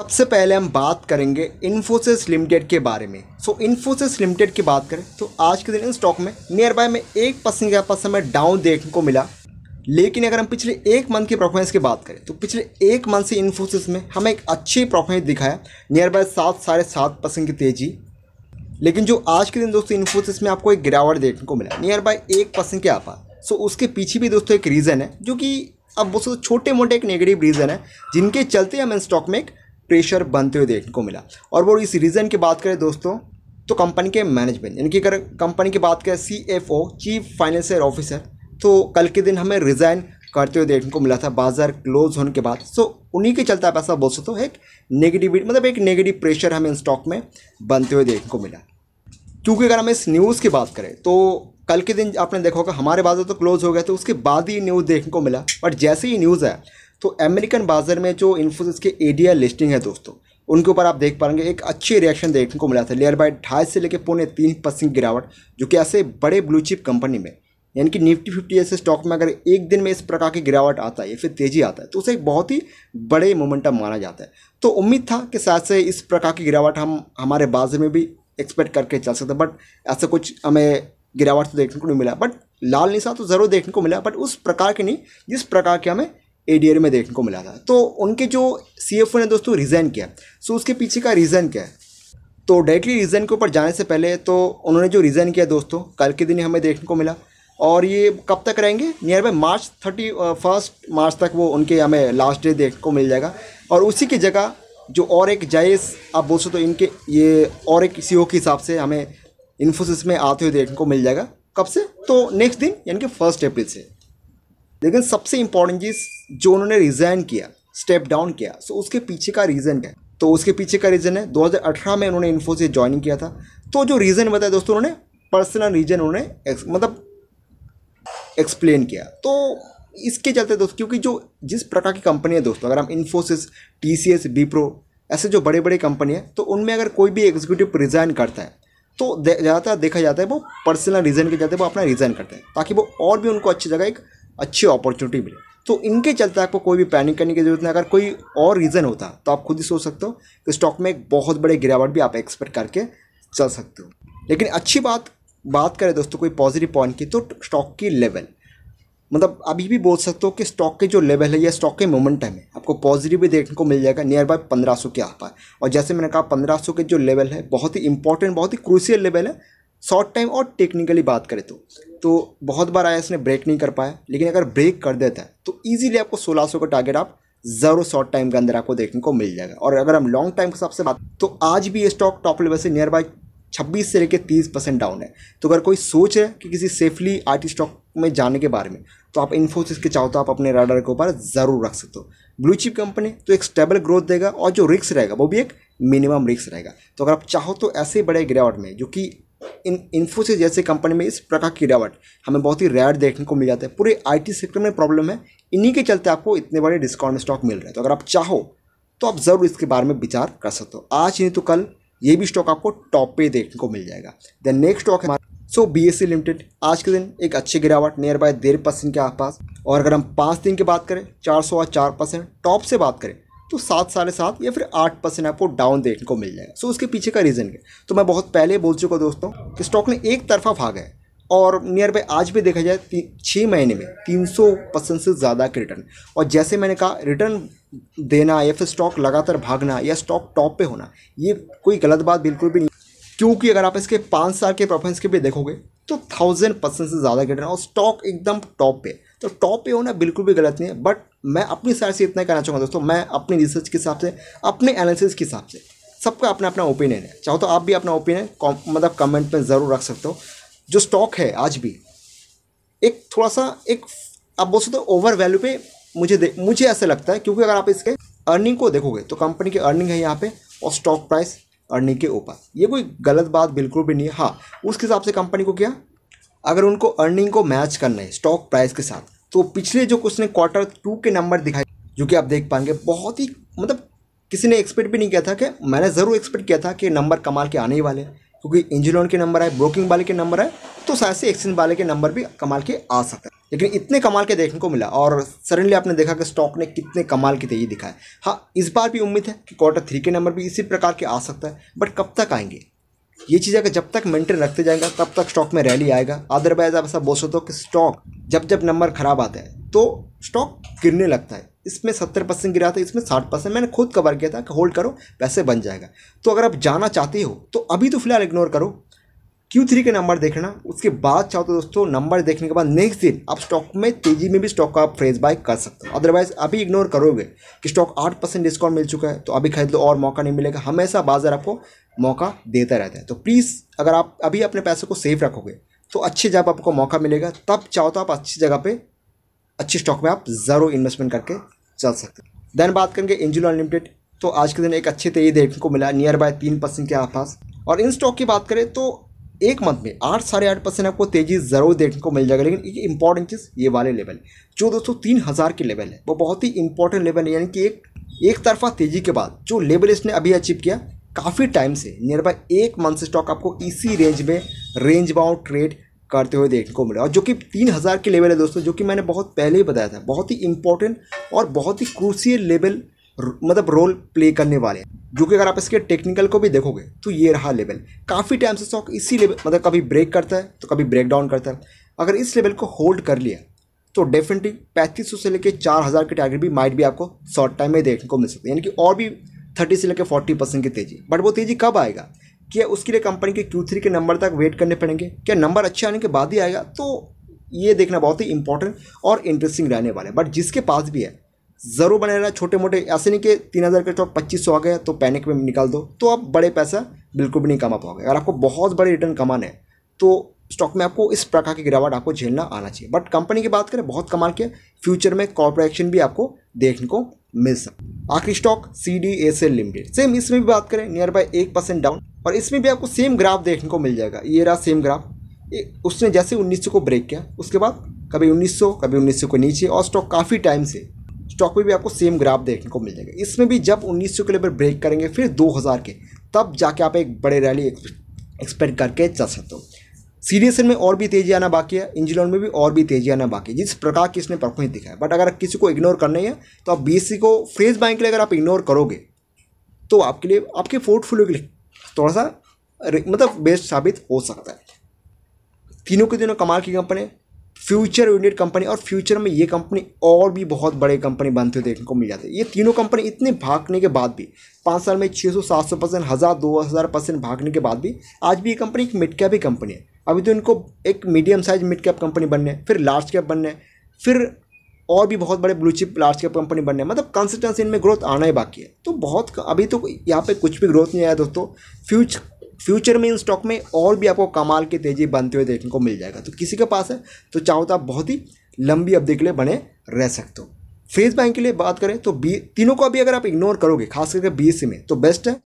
सबसे पहले हम बात करेंगे इन्फोसिस लिमिटेड के बारे में सो इन्फोसिस लिमिटेड की बात करें तो आज के दिन इन स्टॉक में नियर बाय में एक परसेंट के आसपास हमें डाउन देखने को मिला लेकिन अगर हम पिछले एक मंथ की परफॉर्मेंस की बात करें तो पिछले एक मंथ से इन्फोसिस में हमें एक अच्छी परफॉर्मेंस दिखाया नियर बाय सात साढ़े सात परसेंट की तेज़ी लेकिन जो आज के दिन दोस्तों इन्फोसिस में आपको एक गिरावट देखने को मिला नियर बाय एक परसेंट के आपा सो उसके पीछे भी दोस्तों एक रीज़न है जो कि अब वो छोटे मोटे एक नेगेटिव रीज़न है जिनके चलते हम इन स्टॉक में एक प्रेशर बनते हुए देखने को मिला और वो इस रीज़न की बात करें दोस्तों तो कंपनी के मैनेजमेंट यानी कि अगर कंपनी की बात करें C F O chief financial officer तो कल के दिन हमें रिज़ाइन करते हुए देखने को मिला था बाजार क्लोज होने के बाद सो उन्हीं के चलता पैसा बोल सकते हो एक नेगेटिविटी मतलब एक नेगेटिव प्रेशर हमें स्टॉक में बनते हुए देखने को मिला क्योंकि अगर हम इस न्यूज़ की बात करें तो कल के दिन आपने देखा होगा हमारे बाजार तो क्लोज हो गया तो उसके बाद ही न्यूज़ देखने को मिला बट जैसे ही न्यूज़ आया तो अमेरिकन बाजार में जो इन्फोसिस के एडीआर लिस्टिंग है दोस्तों उनके ऊपर आप देख पाएंगे एक अच्छी रिएक्शन देखने को मिला था लेयर बाय ढाई से लेकर पौने तीन परसेंट गिरावट जो कि ऐसे बड़े ब्लू चिप कंपनी में यानी कि निफ्टी फिफ्टी ऐसे स्टॉक में अगर एक दिन में इस प्रकार की गिरावट आता है या फिर तेजी आता है तो उसे एक बहुत ही बड़े मोमेंटम माना जाता है तो उम्मीद था कि शायद से इस प्रकार की गिरावट हम हमारे बाजार में भी एक्सपेक्ट करके चल सकते बट ऐसा कुछ हमें गिरावट तो देखने को नहीं मिला बट लाल निशा तो ज़रूर देखने को मिला बट उस प्रकार की नहीं जिस प्रकार के हमें एडीआर में देखने को मिला था तो उनके जो सी ने दोस्तों रिज़ाइन किया सो उसके पीछे का रीज़न क्या है तो डायरेक्टली रीज़न के ऊपर जाने से पहले तो उन्होंने जो रीज़न किया दोस्तों कल के दिन हमें देखने को मिला और ये कब तक रहेंगे near by March thirty first मार्च तक वो उनके हमें लास्ट डे देखने को मिल जाएगा और उसी की जगह जो और एक जायज़ आप बोल सकते हो इनके ये और एक सी e के हिसाब से हमें इन्फोसिस में आते हुए देखने को मिल जाएगा कब से तो नेक्स्ट दिन यानी कि फर्स्ट अप्रैल से लेकिन सबसे इम्पोर्टेंट चीज़ जो उन्होंने रिज़ाइन किया स्टेप डाउन किया सो उसके पीछे का रीज़न है तो उसके पीछे का रीज़न है 2018 में उन्होंने इन्फोसिस ज्वाइनिंग किया था तो जो रीज़न बताया दोस्तों उन्होंने पर्सनल रीज़न उन्होंने मतलब एक्सप्लेन किया तो इसके चलते दोस्तों क्योंकि जो जिस प्रकार की कंपनी है दोस्तों अगर हम Infosys T C S Wipro ऐसे जो बड़े बड़े कंपनी है तो उनमें अगर कोई भी एग्जीक्यूटिव रिज़ाइन करता है तो ज़्यादातर देखा जाता है वो पर्सनल रीज़न के चलते वो अपना रिज़ाइन करते हैं ताकि वो और भी उनको अच्छी जगह एक अच्छी अपॉर्चुनिटी मिले तो इनके चलते आपको कोई भी पैनिक करने की जरूरत नहीं अगर कोई और रीज़न होता तो आप खुद ही सोच सकते हो कि स्टॉक में एक बहुत बड़े गिरावट भी आप एक्सपेक्ट करके चल सकते हो लेकिन अच्छी बात बात करें दोस्तों कोई पॉजिटिव पॉइंट की तो स्टॉक की लेवल मतलब अभी भी बोल सकते हो कि स्टॉक के जो लेवल है या स्टॉक के मोमेंटम है आपको पॉजिटिव भी देखने को मिल जाएगा नियर बाय पंद्रह सौ के आसपास और जैसे मैंने कहा पंद्रह सौ के जो लेवल है बहुत ही इंपॉर्टेंट बहुत ही क्रूसियल लेवल है शॉर्ट टाइम और टेक्निकली बात करें तो तो बहुत बार आया इसने ब्रेक नहीं कर पाया लेकिन अगर ब्रेक कर देता है तो ईजिली आपको 1600 का टारगेट आप ज़रूर शॉर्ट टाइम के अंदर आपको देखने को मिल जाएगा और अगर हम लॉन्ग टाइम के हिसाब से बात तो आज भी ये स्टॉक टॉप लेवल से नियर बाई छब्बीस से लेकर तीस परसेंट डाउन है तो अगर कोई सोच है कि किसी सेफली आई स्टॉक में जाने के बारे में तो आप इन्फोसिस के चाहो तो आप अपने राडर के ऊपर ज़रूर रख सकते हो ब्लू चिप कंपनी तो एक स्टेबल ग्रोथ देगा और जो रिक्स रहेगा वो भी एक मिनिमम रिक्स रहेगा तो अगर आप चाहो तो ऐसे बड़े गिरावट में जो कि इन इन्फोसिस जैसे कंपनी में इस प्रकार की गिरावट हमें बहुत ही रेयर देखने को मिल जाता है पूरे आईटी सेक्टर में प्रॉब्लम है इन्हीं के चलते आपको इतने बड़े डिस्काउंट में स्टॉक मिल रहे हैं तो अगर आप चाहो तो आप ज़रूर इसके बारे में विचार कर सकते हो आज नहीं तो कल ये भी स्टॉक आपको टॉप पे देखने को मिल जाएगा देन नेक्स्ट स्टॉक है सो बी एस लिमिटेड आज के दिन एक अच्छी गिरावट नियर बाय डेढ़ परसेंट के आसपास और अगर हम पाँच दिन की बात करें चार सौ और चार परसेंट टॉप से बात करें तो सात साढ़े सात या फिर आठ परसेंट आपको डाउन देखने को मिल जाएगा सो उसके पीछे का रीज़न क्या तो मैं बहुत पहले बोल चुका दोस्तों कि स्टॉक ने एक तरफा भागा है और नियर बाय आज भी देखा जाए छः महीने में सौ परसेंट से ज़्यादा के रिटर्न और जैसे मैंने कहा रिटर्न देना या फिर स्टॉक लगातार भागना या स्टॉक टॉप पे होना ये कोई गलत बात बिल्कुल भी नहीं क्योंकि अगर आप इसके पाँच साल के परफॉर्मेंस के भी देखोगे तो थाउजेंड परसेंट से ज़्यादा के रिटर्न और स्टॉक एकदम टॉप पे तो टॉप पे होना बिल्कुल भी गलत नहीं है बट मैं अपनी साइड से इतना कहना चाहूँगा दोस्तों मैं अपनी रिसर्च के हिसाब से अपने एनालिसिस के हिसाब से सबका अपना अपना ओपिनियन है चाहो तो आप भी अपना ओपिनियन मतलब कमेंट में ज़रूर रख सकते हो जो स्टॉक है आज भी एक थोड़ा सा एक आप बोल सकते हो ओवर वैल्यू पे मुझे मुझे ऐसा लगता है क्योंकि अगर आप इसके अर्निंग को देखोगे तो कंपनी की अर्निंग है यहाँ पे और स्टॉक प्राइस अर्निंग के ऊपर ये कोई गलत बात बिल्कुल भी नहीं है हाँ उसके हिसाब से कंपनी को क्या अगर उनको अर्निंग को मैच करना है स्टॉक प्राइस के साथ तो पिछले जो उसने क्वार्टर टू के नंबर दिखाए जो कि आप देख पाएंगे बहुत ही मतलब किसी ने एक्सपेक्ट भी नहीं किया था कि मैंने ज़रूर एक्सपेक्ट किया था कि नंबर कमाल के आने ही वाले क्योंकि इंजन लोन के नंबर है ब्रोकिंग वाले के नंबर है तो शायद से एक्सचेंज वाले के नंबर भी कमाल के आ सकते हैं लेकिन इतने कमाल के देखने को मिला और सडनली आपने देखा कि स्टॉक ने कितने कमाल की तेजी दिखाए हाँ इस बार भी उम्मीद है कि क्वार्टर थ्री के नंबर भी इसी प्रकार के आ सकता है बट कब तक आएंगे ये चीज़ अगर जब तक मेंटेन रखते जाएंगे तब तक स्टॉक में रैली आएगा अदरवाइज आप ऐसा बोल सकते हो कि स्टॉक जब जब नंबर खराब आता है तो स्टॉक गिरने लगता है इसमें सत्तर परसेंट गिरा था इसमें साठ परसेंट मैंने खुद कवर किया था कि होल्ड करो पैसे बन जाएगा तो अगर आप जाना चाहते हो तो अभी तो फिलहाल इग्नोर करो क्यू थ्री के नंबर देखना उसके बाद चाहो तो दोस्तों नंबर देखने के बाद नेक्स्ट दिन आप स्टॉक में तेजी में भी स्टॉक का आप फ्रेज बाय कर सकते हो अदरवाइज अभी इग्नोर करोगे कि स्टॉक आठ परसेंट डिस्काउंट मिल चुका है तो अभी खरीद लो और मौका नहीं मिलेगा हमेशा बाजार आपको मौका देता रहता है तो प्लीज़ अगर आप अभी अपने पैसे को सेफ रखोगे तो अच्छे जब आपको मौका मिलेगा तब चाहो तो आप अच्छी जगह पे अच्छे स्टॉक में आप ज़रूर इन्वेस्टमेंट करके चल सकते हैं देन बात करेंगे एंजल अनलिमिटेड तो आज के दिन एक अच्छे तेजी देखने को मिला नियर बाय तीन परसेंट के आसपास और इन स्टॉक की बात करें तो एक मंथ में आठ साढ़े आठ परसेंट आपको तेजी ज़रूर देखने को मिल जाएगा लेकिन एक इंपॉर्टेंट चीज़ ये वाले लेवल जो दोस्तों तीन हज़ार के लेवल है वो बहुत ही इंपॉर्टेंट लेवल है यानी कि एक एक तरफा तेजी के बाद जो लेवल इसने अभी अचीव किया काफ़ी टाइम से नियर बाय एक मंथ से स्टॉक आपको इसी रेंज में रेंज बाउंड ट्रेड करते हुए देखने को मिले और जो कि तीन हज़ार के लेवल है दोस्तों जो कि मैंने बहुत पहले ही बताया था बहुत ही इंपॉर्टेंट और बहुत ही क्रूसी लेवल मतलब रोल प्ले करने वाले हैं जो कि अगर आप इसके टेक्निकल को भी देखोगे तो ये रहा लेवल काफ़ी टाइम से स्टॉक इसी लेवल मतलब कभी ब्रेक करता है तो कभी ब्रेक डाउन करता है अगर इस लेवल को होल्ड कर लिया तो डेफिनेटली पैंतीस सौ से लेकर चार हज़ार के टारगेट भी माइट भी आपको शॉर्ट टाइम में देखने को मिल सकते हैं यानी कि और भी थर्टी से लेकर फोर्टी परसेंट की तेज़ी बट वो तेज़ी कब आएगा क्या उसके लिए कंपनी के क्यू थ्री के नंबर तक वेट करने पड़ेंगे क्या नंबर अच्छे आने के बाद ही आएगा तो ये देखना बहुत ही इंपॉर्टेंट और इंटरेस्टिंग रहने वाला है बट जिसके पास भी है ज़रूर बने रहना छोटे मोटे ऐसे नहीं कि तीन हज़ार का स्टॉक पच्चीस सौ आ गया तो पैनिक में निकाल दो तो आप बड़े पैसा बिल्कुल भी नहीं कमा पाओगे अगर आपको बहुत बड़े रिटर्न कमाने हैं तो स्टॉक में आपको इस प्रकार की गिरावट आपको झेलना आना चाहिए बट कंपनी की बात करें बहुत कमाल के फ्यूचर में कॉर्पोरेशन भी आपको देखने को मिल सकता आखिरी stock C D S L limited same इसमें भी बात करें नियर बाय एक परसेंट डाउन और इसमें भी आपको सेम ग्राफ देखने को मिल जाएगा ये रहा सेम ग्राफ उसने जैसे सौ को ब्रेक किया उसके बाद कभी सौ कभी सौ को नीचे और स्टॉक काफ़ी टाइम से स्टॉक में भी आपको सेम ग्राफ देखने को मिल जाएगा इसमें भी जब सौ के लेवल ब्रेक करेंगे फिर हज़ार के तब जाके आप एक बड़े रैली एक्सपेक्ट करके चल सकते हो सीरियसन में और भी तेजी आना बाकी है इंजीनियर में भी और भी तेजी आना बाकी है जिस प्रकार की इसने परफॉर्मेंस दिखा है बट अगर किसी को इग्नोर करना है तो आप बी को फ्रेज बैंक के लिए अगर आप इग्नोर करोगे तो आपके लिए आपके पोर्टफोलियो के लिए थोड़ा सा मतलब बेस्ट साबित हो सकता है तीनों के तीनों कमाल की कंपनी फ्यूचर यूनिट कंपनी और फ्यूचर में ये कंपनी और भी बहुत बड़े कंपनी बनते हुए देखने को मिल जाती है ये तीनों कंपनी इतने भागने के बाद भी पाँच साल में छः सौ सात सौ परसेंट हज़ार दो हज़ार परसेंट भागने के बाद भी आज भी ये कंपनी एक मिड कैप ही कंपनी है अभी तो इनको एक medium size mid cap company बनने फिर लार्ज कैप बनने फिर और भी बहुत बड़े blue chip large cap company बनने मतलब कंसिस्टेंसी इनमें ग्रोथ आना ही बाकी है तो बहुत अभी तो यहाँ पे कुछ भी ग्रोथ नहीं आया दोस्तों फ्यूच फ्यूचर में इन स्टॉक में और भी आपको कमाल की तेज़ी बनते हुए देखने को मिल जाएगा तो किसी के पास है तो चाहो तो आप बहुत ही लंबी अवधि के लिए बने रह सकते हो फेस बैंक के लिए बात करें तो बी तीनों को अभी अगर आप इग्नोर करोगे खास करके बी में तो बेस्ट है